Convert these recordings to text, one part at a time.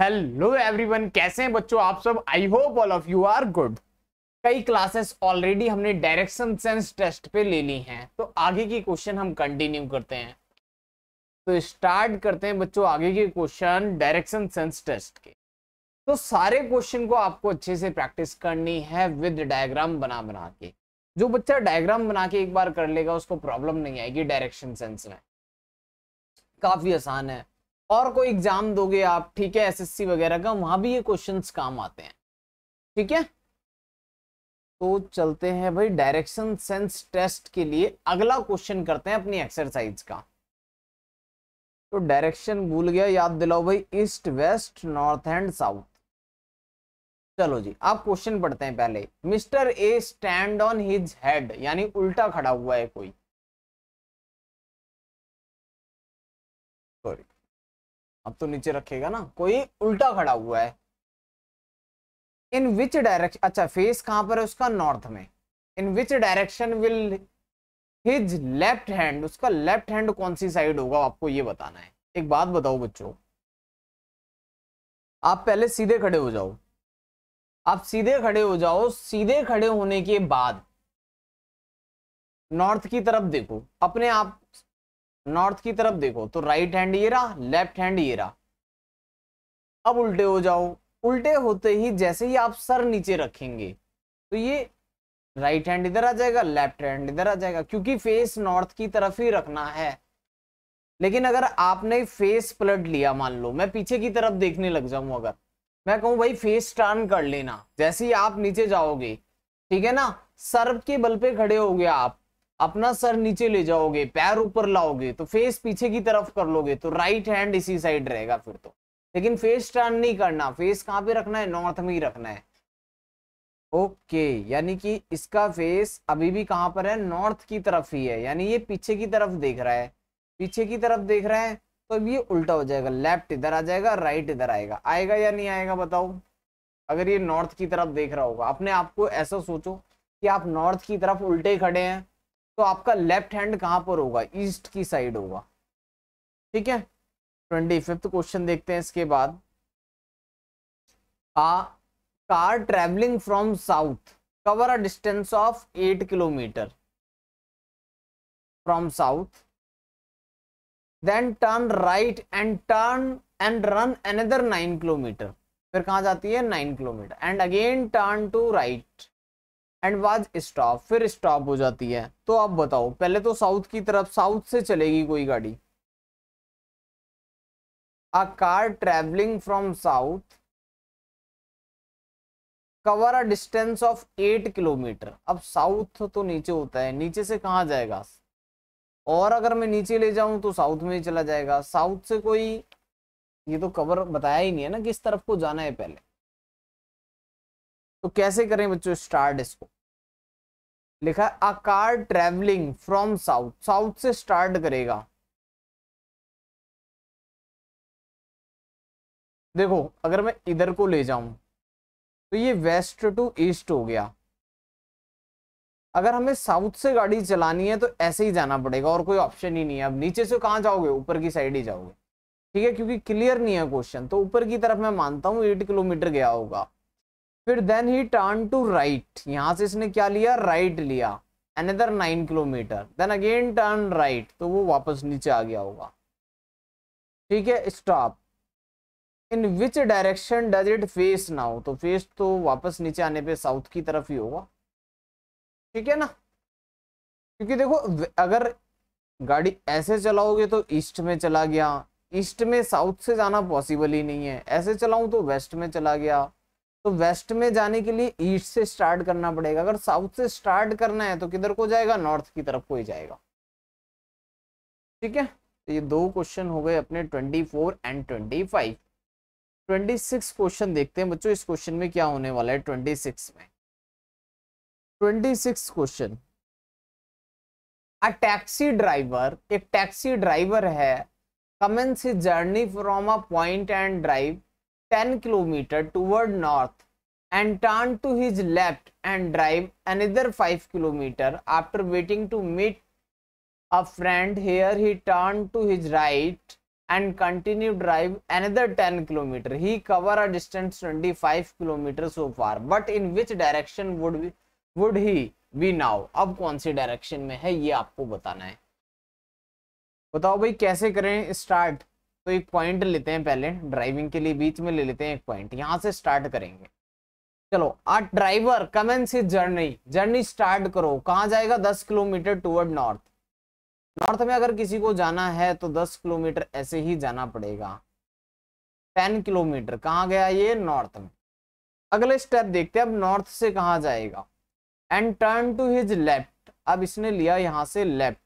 Hello everyone कैसे हैं बच्चों आप सब I hope all of you are good कई क्लासेस ऑलरेडी हमने डायरेक्शन सेंस टेस्ट पे ले ली हैं तो आगे की क्वेश्चन हम कंटिन्यू करते हैं तो स्टार्ट करते हैं बच्चों आगे के क्वेश्चन डायरेक्शन सेंस टेस्ट के तो सारे क्वेश्चन को आपको अच्छे से प्रैक्टिस करनी है विद डायग्राम बना बना के जो बच्चा डायग्राम बना के एक बार कर लेगा उसको प्रॉब्लम नहीं आएगी डायरेक्शन सेंस में काफी आसान है और कोई एग्जाम दोगे आप ठीक है एसएससी वगैरह का वहां भी ये क्वेश्चंस काम आते हैं ठीक है तो चलते हैं भाई डायरेक्शन सेंस टेस्ट के लिए अगला क्वेश्चन करते हैं अपनी एक्सरसाइज का तो डायरेक्शन भूल गया याद दिलाओ भाई east west north and south चलो जी आप क्वेश्चन पढ़ते हैं पहले mister A stand on his head यानी उल्टा खड़ा हुआ है कोई सॉरी अब तो नीचे रखेगा ना कोई उल्टा खड़ा हुआ है इन विच डायरेक्शन अच्छा फेस कहां पर है उसका नॉर्थ में in which direction will his left hand उसका लेफ्ट हैंड कौन सी साइड होगा आपको ये बताना है एक बात बताओ बच्चों आप पहले सीधे खड़े हो जाओ आप सीधे खड़े हो जाओ सीधे खड़े होने के बाद नॉर्थ की तरफ देखो अपने आप नॉर्थ की तरफ देखो तो राइट हैंड ये रहा लेफ्ट हैंड ये रहा अब उल्टे हो जाओ उल्टे होते ही जैसे ही आप सर नीचे रखेंगे तो ये राइट हैंड इधर आ जाएगा लेफ्ट हैंड इधर आ जाएगा क्योंकि फेस नॉर्थ की तरफ ही रखना है लेकिन अगर आपने फेस पलट लिया मान लो मैं पीछे की तरफ देखने लग जाऊं अगर मैं कहूं भाई फेस टर्न कर लेना जैसे ही आप नीचे जाओगे ठीक है ना सर के बल पे खड़े हो गए आप अपना सर नीचे ले जाओगे पैर ऊपर लाओगे तो फेस पीछे की तरफ कर लोगे तो राइट हैंड इसी साइड रहेगा फिर तो लेकिन फेस टर्न नहीं करना फेस कहाँ पे रखना है नॉर्थ में ही रखना है ओके यानी कि इसका फेस अभी भी कहाँ पर है नॉर्थ की तरफ ही है यानी ये पीछे की तरफ देख रहा है पीछे की तरफ देख रहा है तो अब ये उल्टा हो जाएगा लेफ्ट इधर आ जाएगा राइट इधर आएगा आएगा या नहीं आएगा बताओ अगर ये नॉर्थ की तरफ देख रहा होगा अपने आपको ऐसा सोचो कि आप नॉर्थ की तरफ उल्टे खड़े हैं तो आपका लेफ्ट हैंड कहां पर होगा ईस्ट की साइड होगा ठीक है ट्वेंटी फिफ्थ क्वेश्चन देखते हैं इसके बाद a car travelling from south cover a distance of eight kilometre from south then turn right and turn and run another nine kilometre फिर कहां जाती है nine kilometre and again turn to right and was stop फिर stop हो जाती है तो आप बताओ पहले तो साउथ की तरफ साउथ से चलेगी कोई गाड़ी a car travelling from south cover a distance of eight kilometre अब साउथ तो नीचे होता है नीचे से कहाँ जाएगा और अगर मैं नीचे ले जाऊं तो साउथ में ही चला जाएगा साउथ से कोई ये तो कवर बताया ही नहीं है ना किस तरफ को जाना है पहले तो कैसे करें बच्चों स्टार्ट इसको लिखा a car travelling from south south से स्टार्ट करेगा देखो अगर मैं इधर को ले जाऊं तो ये वेस्ट टू ईस्ट हो गया अगर हमें साउथ से गाड़ी चलानी है तो ऐसे ही जाना पड़ेगा और कोई ऑप्शन ही नहीं है अब नीचे से कहाँ जाओगे ऊपर की साइड ही जाओगे ठीक है क्योंकि क्लियर नहीं है क्वेश्चन तो ऊपर की तरफ मैं मानता हूँ एट किलोमीटर गया होगा फिर then he turn to right यहां से इसने क्या लिया राइट लिया another nine kilometre then again turn right तो वो वापस नीचे आ गया होगा ठीक है stop in which direction does it face now तो फेस तो वापस नीचे आने पे साउथ की तरफ ही होगा ठीक है ना क्योंकि देखो अगर गाड़ी ऐसे चलाओगे तो ईस्ट में चला गया ईस्ट में साउथ से जाना पॉसिबल ही नहीं है ऐसे चलाऊं तो वेस्ट में चला गया तो वेस्ट में जाने के लिए ईस्ट से स्टार्ट करना पड़ेगा अगर साउथ से स्टार्ट करना है तो किधर को जाएगा नॉर्थ की तरफ को ही जाएगा ठीक है तो ये दो क्वेश्चन हो गए अपने twenty four and twenty five twenty six question देखते हैं बच्चों इस क्वेश्चन में क्या होने वाला है ट्वेंटी सिक्स में twenty six question a taxi driver एक टैक्सी ड्राइवर है commences his journey from a point and drive ten kilometre toward north and turn to his left and drive another five kilometre after waiting to meet a friend here he turn to his right and continue drive another ten kilometre he cover a distance twenty five kilometre so far but in which direction would would he be now अब कौन सी direction में है ये आपको बताना है बताओ भाई कैसे करें स्टार्ट तो एक पॉइंट लेते हैं पहले ड्राइविंग के लिए बीच में ले लेते हैं एक पॉइंट यहाँ से स्टार्ट करेंगे चलो a driver commences his journey journey start करो कहाँ जाएगा दस किलोमीटर टूवर्ड नॉर्थ नॉर्थ में अगर किसी को जाना है तो दस किलोमीटर ऐसे ही जाना पड़ेगा टेन किलोमीटर कहाँ गया ये नॉर्थ में अगले स्टेप देखते हैं अब नॉर्थ से कहाँ जाएगा and turn to his left अब इसने लिया यहाँ से लेफ्ट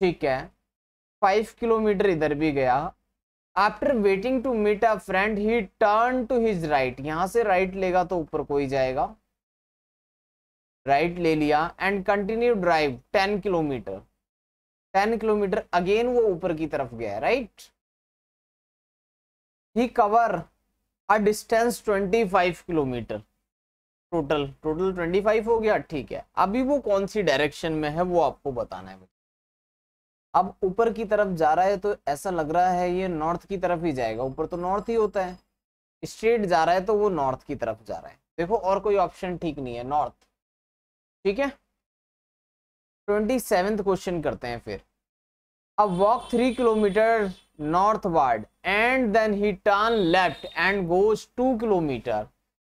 ठीक है फाइव किलोमीटर इधर भी गया after waiting to meet a friend he turn to his right यहाँ से राइट लेगा तो ऊपर को ही जाएगा राइट right ले लिया and continue drive ten kilometre ten kilometre again वो ऊपर की तरफ गया right he cover a distance twenty five kilometre total total twenty five हो गया ठीक है अभी वो कौन सी डायरेक्शन में है वो आपको बताना है अब ऊपर की तरफ जा रहा है तो ऐसा लग रहा है ये नॉर्थ की तरफ ही जाएगा ऊपर तो नॉर्थ ही होता है स्ट्रेट जा रहा है तो वो नॉर्थ की तरफ जा रहा है देखो और कोई ऑप्शन ठीक नहीं है नॉर्थ ठीक है ट्वेंटी सेवेंथ क्वेश्चन करते हैं फिर अब walk three kilometre northward and then he turn left and goes two kilometre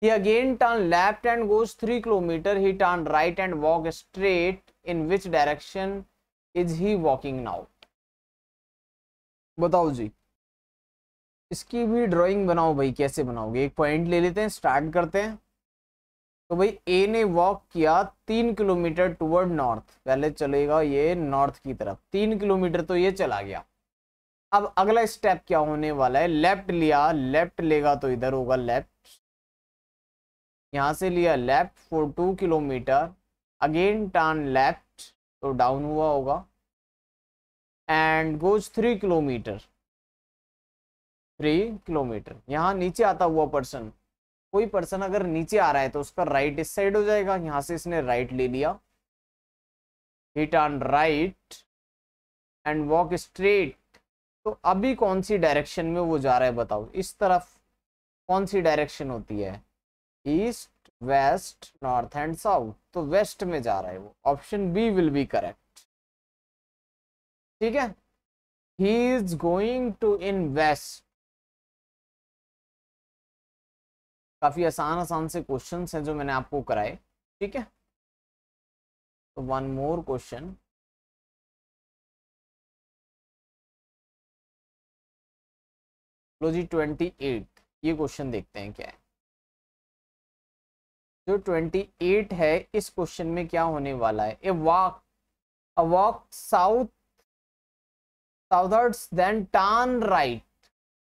he again turn left and goes three kilometre he turn right and walk straight in which direction is he walking now बताओ जी इसकी भी drawing बनाओ भाई कैसे बनाओगे एक point ले लेते हैं स्टार्ट करते हैं तो भाई ए ने वॉक किया तीन किलोमीटर टुवर्ड नॉर्थ पहले चलेगा ये नॉर्थ की तरफ तीन किलोमीटर तो ये चला गया अब अगला स्टेप क्या होने वाला है लेफ्ट लिया लेफ्ट लेगा तो इधर होगा लेफ्ट यहां से लिया left for two kilometre again turn left तो डाउन हुआ होगा and goes three kilometre three kilometre यहाँ नीचे आता हुआ पर्सन कोई पर्सन अगर नीचे आ रहा है तो उसका राइट इस साइड हो जाएगा यहाँ से इसने राइट ले लिया hit on right and walk straight तो अभी कौन सी डायरेक्शन में वो जा रहा है बताओ इस तरफ कौन सी डायरेक्शन होती है east west north and south तो वेस्ट में जा रहा है वो option B will be correct ठीक है he is going to in west काफी आसान आसान से क्वेश्चन हैं जो मैंने आपको कराए ठीक है तो वन मोर क्वेश्चन लो जी ट्वेंटी एट ये क्वेश्चन देखते हैं क्या है जो 28 है इस क्वेश्चन में क्या होने वाला है A walk a walk south southwards then turn right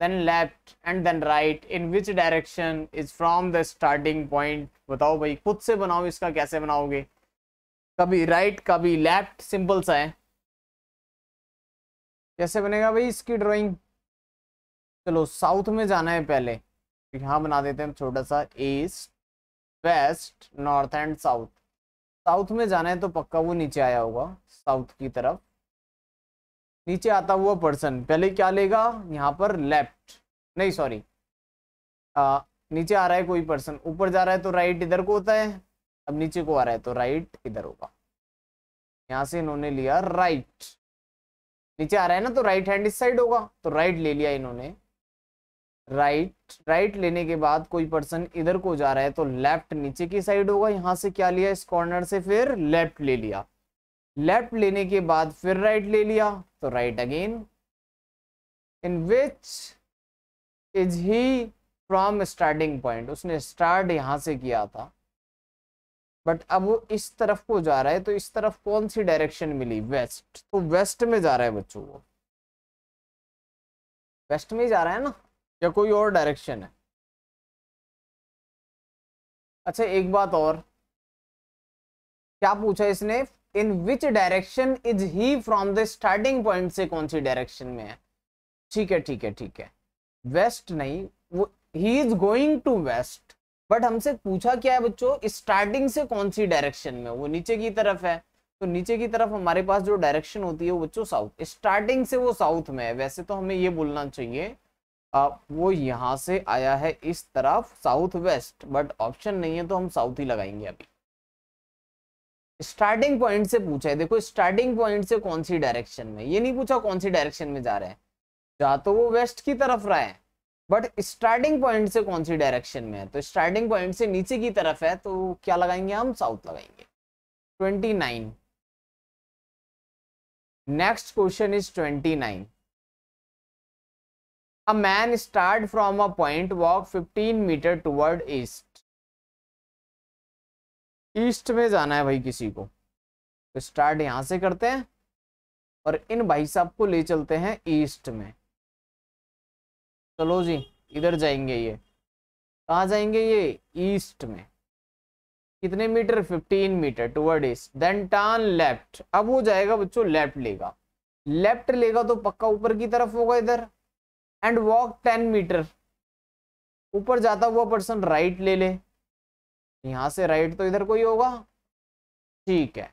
then left and then right in which direction is from the starting point बताओ भाई खुद से बनाओ इसका कैसे बनाओगे कभी right कभी left सिंपल सा है कैसे बनेगा भाई इसकी ड्राइंग चलो साउथ में जाना है पहले यहां बना देते हैं छोटा सा east west north and south south में जाना है तो पक्का वो नीचे आया होगा साउथ की तरफ नीचे आता हुआ पर्सन पहले क्या लेगा यहाँ पर लेफ्ट नहीं सॉरी नीचे आ रहा है कोई पर्सन ऊपर जा रहा है तो राइट इधर को होता है अब नीचे को आ रहा है तो राइट इधर होगा यहाँ से इन्होंने लिया राइट नीचे आ रहा है ना तो राइट हैंड इस साइड होगा तो राइट ले लिया इन्होंने राइट राइट लेने के बाद कोई पर्सन इधर को जा रहा है तो लेफ्ट नीचे की साइड होगा यहां से क्या लिया इस कॉर्नर से फिर लेफ्ट ले लिया लेफ्ट लेने के बाद फिर राइट ले लिया तो right again in which is he from starting point उसने स्टार्ट यहां से किया था बट अब वो इस तरफ को जा रहा है तो इस तरफ कौन सी डायरेक्शन मिली वेस्ट तो वेस्ट में जा रहा है बच्चों वो वेस्ट में ही जा रहा है ना या कोई और डायरेक्शन है अच्छा एक बात और क्या पूछा इसने in which direction is he from the starting point से कौन सी डायरेक्शन में है ठीक है ठीक है ठीक है वेस्ट नहीं वो he is going to west but हमसे पूछा क्या है बच्चों स्टार्टिंग से कौन सी डायरेक्शन में वो नीचे की तरफ है तो नीचे की तरफ हमारे पास जो डायरेक्शन होती है वो बच्चों साउथ स्टार्टिंग से वो साउथ में है वैसे तो हमें ये बोलना चाहिए वो यहाँ से आया है इस तरफ साउथ वेस्ट बट ऑप्शन नहीं है तो हम साउथ ही लगाएंगे अभी स्टार्टिंग पॉइंट से पूछा है देखो स्टार्टिंग पॉइंट से कौन सी डायरेक्शन में ये नहीं पूछा कौन सी डायरेक्शन में जा रहे हैं जा तो वो वेस्ट की तरफ रहा है बट स्टार्टिंग पॉइंट से कौन सी डायरेक्शन में है तो स्टार्टिंग पॉइंट से नीचे की तरफ है तो क्या लगाएंगे हम साउथ लगाएंगे twenty nine next question is twenty nine A man start from a point, walk 15 meter toward east. East में जाना है भाई किसी को तो स्टार्ट यहां से करते हैं और इन भाई साहब को ले चलते हैं ईस्ट में चलो जी इधर जाएंगे ये कहाँ जाएंगे ये ईस्ट में कितने metre 15 metre toward east then turn left अब हो जाएगा बच्चों लेफ्ट लेगा लेफ्ट लेगा तो पक्का ऊपर की तरफ होगा इधर एंड वॉक टेन मीटर ऊपर जाता हुआ पर्सन राइट ले ले यहां से राइट तो इधर कोई होगा ठीक है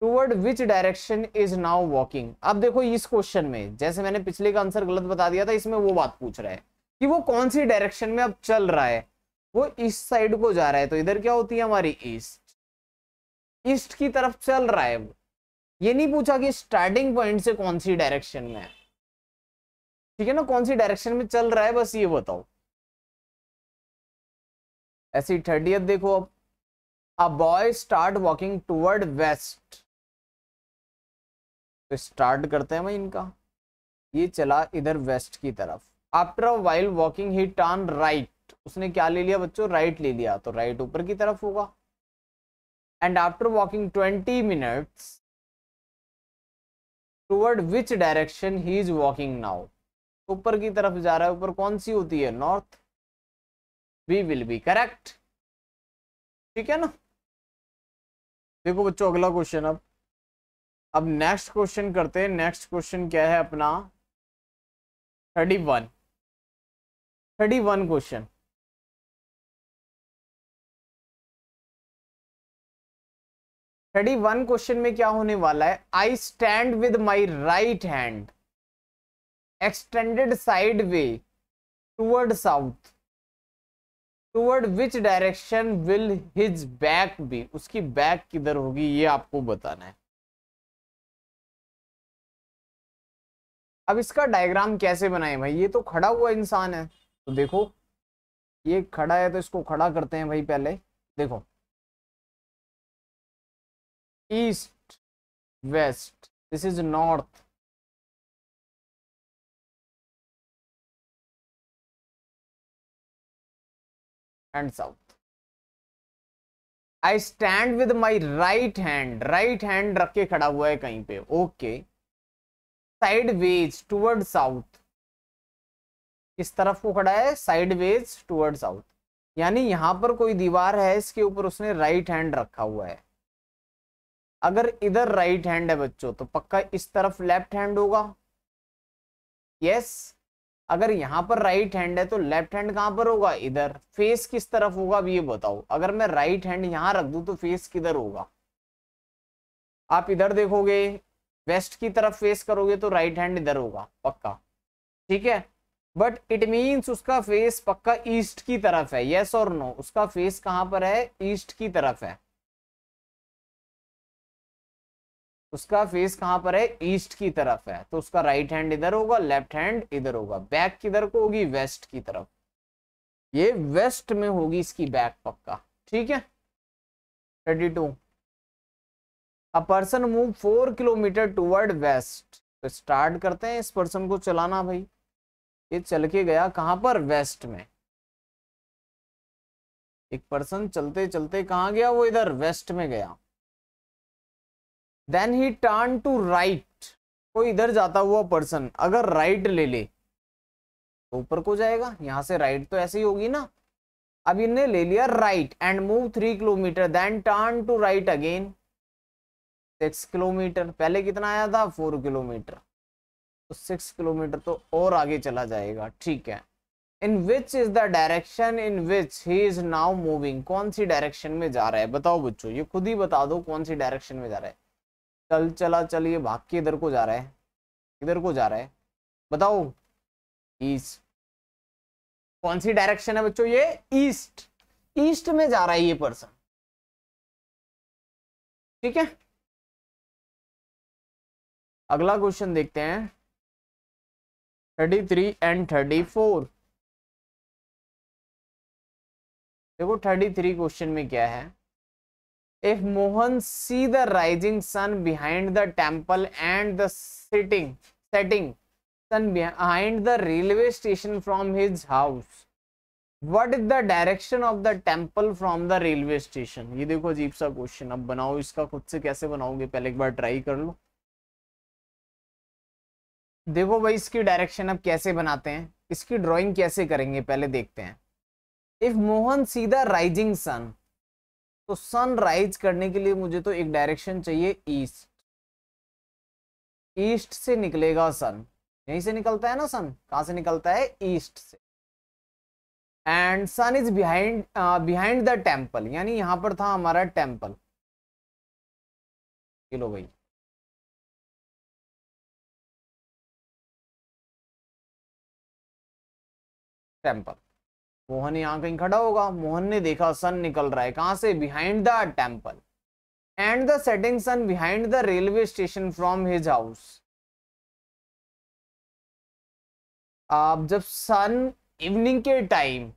toward which direction is now walking अब देखो इस क्वेश्चन में जैसे मैंने पिछले का आंसर गलत बता दिया था इसमें वो बात पूछ रहा है कि वो कौन सी डायरेक्शन में अब चल रहा है वो ईस्ट साइड को जा रहा है तो इधर क्या होती है हमारी ईस्ट ईस्ट की तरफ चल रहा है वो ये नहीं पूछा कि स्टार्टिंग पॉइंट से कौन सी डायरेक्शन में है ठीक है ना कौन सी डायरेक्शन में चल रहा है बस ये बताओ ऐसी थर्टियथ देखो अब a boy start walking toward west तो स्टार्ट करते हैं भाई इनका ये चला इधर वेस्ट की तरफ after a while walking he turn right उसने क्या ले लिया बच्चों राइट ले लिया तो राइट ऊपर की तरफ होगा and after walking twenty minutes toward which direction he is walking now ऊपर की तरफ जा रहा है ऊपर कौन सी होती है north B will be correct ठीक है ना देखो बच्चों अगला क्वेश्चन अब अब नेक्स्ट क्वेश्चन करते हैं नेक्स्ट क्वेश्चन क्या है अपना thirty one thirty one question thirty one question में क्या होने वाला है I stand with my right hand extended sideways toward south toward which direction will his back भी उसकी बैक किधर होगी ये आपको बताना है अब इसका डायग्राम कैसे बनाए भाई ये तो खड़ा हुआ इंसान है तो देखो ये खड़ा है तो इसको खड़ा करते हैं भाई पहले देखो east west this is north and south I stand with my right hand right hand रख के खड़ा हुआ है कहीं पे okay sideways toward south किस तरफ को खड़ा है साइड वेज टूवर्ड साउथ यानी यहां पर कोई दीवार है इसके ऊपर उसने राइट हैंड रखा हुआ है अगर इधर राइट हैंड है बच्चों तो पक्का इस तरफ लेफ्ट हैंड होगा यस yes, अगर यहाँ पर राइट हैंड है तो लेफ्ट हैंड कहाँ पर होगा इधर फेस किस तरफ होगा अब ये बताओ अगर मैं राइट हैंड यहाँ रख दू तो फेस किधर होगा आप इधर देखोगे वेस्ट की तरफ फेस करोगे तो राइट हैंड इधर होगा पक्का ठीक है बट इट मीन्स उसका फेस पक्का ईस्ट की तरफ है यस और नो उसका फेस कहाँ पर है ईस्ट की तरफ है उसका फेस कहां पर है ईस्ट की तरफ है तो उसका राइट हैंड इधर होगा लेफ्ट हैंड इधर होगा बैक किधर को होगी वेस्ट की तरफ ये वेस्ट में होगी इसकी बैक पक्का ठीक है thirty two a person move four kilometre toward west तो स्टार्ट करते हैं इस पर्सन को चलाना भाई ये चल के गया कहां पर वेस्ट में एक पर्सन चलते चलते कहां गया वो इधर वेस्ट में गया then he turn to right कोई इधर जाता हुआ पर्सन अगर राइट ले ले तो ऊपर को जाएगा यहां से राइट तो ऐसे ही होगी ना अब इनने ले लिया right and move three kilometre then turn to right again six kilometre पहले कितना आया था फोर किलोमीटर तो सिक्स किलोमीटर तो और आगे चला जाएगा ठीक है in which is the direction in which he is now moving कौन सी डायरेक्शन में जा रहा है बताओ बच्चों ये खुद ही बता दो कौन सी डायरेक्शन में जा रहा है चल चला चल ये भाग के इधर को जा रहा है इधर को जा रहा है बताओ ईस्ट कौन सी डायरेक्शन है बच्चों ये ईस्ट ईस्ट में जा रहा है ये पर्सन ठीक है अगला क्वेश्चन देखते हैं thirty three and thirty four देखो थर्टी थ्री क्वेश्चन में क्या है if mohan see the rising sun behind the temple and the sitting setting sun behind the railway station from his house what is the direction of the temple from the railway station ये देखो अजीब सा question अब बनाओ इसका खुद से कैसे बनाओगे पहले एक बार ट्राई कर लो देखो भाई इसकी डायरेक्शन अब कैसे बनाते हैं इसकी ड्राइंग कैसे करेंगे पहले देखते हैं if Mohan see the rising sun तो सनराइज करने के लिए मुझे तो एक डायरेक्शन चाहिए ईस्ट ईस्ट से निकलेगा सन यहीं से निकलता है ना सन कहां से निकलता है ईस्ट से and sun is behind behind the temple यानी यहां पर था हमारा टेम्पल लो भाई टेम्पल मोहन यहाँ कहीं खड़ा होगा मोहन ने देखा सन निकल रहा है कहां से behind the temple and the setting sun behind the railway station from his house आप जब सन इवनिंग के टाइम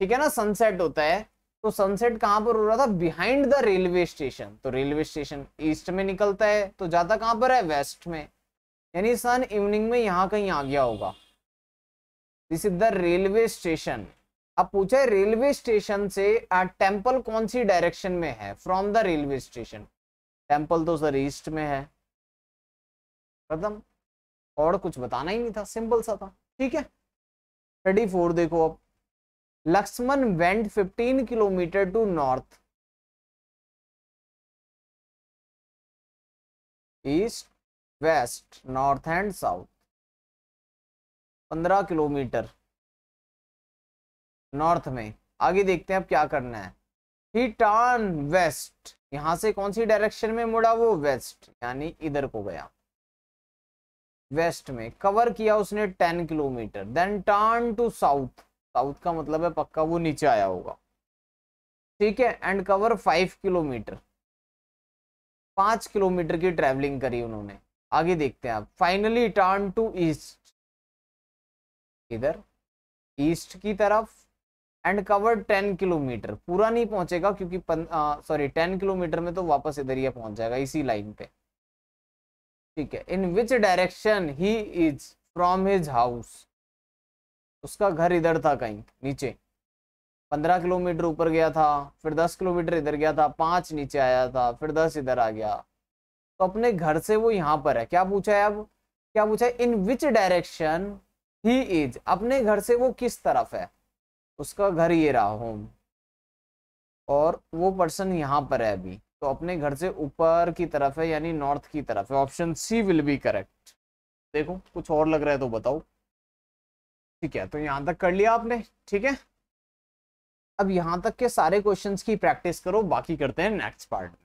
ठीक है ना सनसेट होता है तो सनसेट कहां पर हो रहा था बिहाइंड द रेलवे स्टेशन तो रेलवे स्टेशन ईस्ट में निकलता है तो ज्यादा कहां पर है वेस्ट में यानी सन इवनिंग में यहां कहीं आ गया होगा this is the railway station अब पूछा है रेलवे स्टेशन से टेम्पल कौन सी डायरेक्शन में है from the railway station temple तो सर ईस्ट में है खत्म और कुछ बताना ही नहीं था सिंपल सा था ठीक है थर्टी फोर देखो अब Lakshman went fifteen kilometre to north east west north and south पंद्रह किलोमीटर नॉर्थ में आगे देखते हैं अब क्या करना है ही टर्न वेस्ट यहां से कौन सी डायरेक्शन में मुड़ा वो वेस्ट यानी इधर को गया वेस्ट में कवर किया उसने ten kilometre then turn to south south का मतलब है पक्का वो नीचे आया होगा ठीक है एंड कवर फाइव किलोमीटर पांच किलोमीटर की ट्रेवलिंग करी उन्होंने आगे देखते हैं आप फाइनली टर्न टू ईस्ट इधर ईस्ट की तरफ एंड कवर टेन किलोमीटर पूरा नहीं पहुंचेगा क्योंकि सॉरी टेन किलोमीटर में तो वापस इधर ही पहुंच जाएगा इसी लाइन पे ठीक है in which direction he is from his house उसका घर इधर था कहीं नीचे पंद्रह किलोमीटर ऊपर गया था फिर दस किलोमीटर इधर गया था पांच नीचे आया था फिर दस इधर आ गया तो अपने घर से वो यहाँ पर है क्या पूछा है अब क्या पूछा है in which direction he is अपने घर से वो किस तरफ है उसका घर ये रहा होम और वो पर्सन यहाँ पर है अभी तो अपने घर से ऊपर की तरफ है यानी नॉर्थ की तरफ है option C will be correct देखो कुछ और लग रहा है तो बताओ ठीक है तो यहाँ तक कर लिया आपने ठीक है अब यहाँ तक के सारे क्वेश्चंस की प्रैक्टिस करो बाकी करते हैं नेक्स्ट पार्ट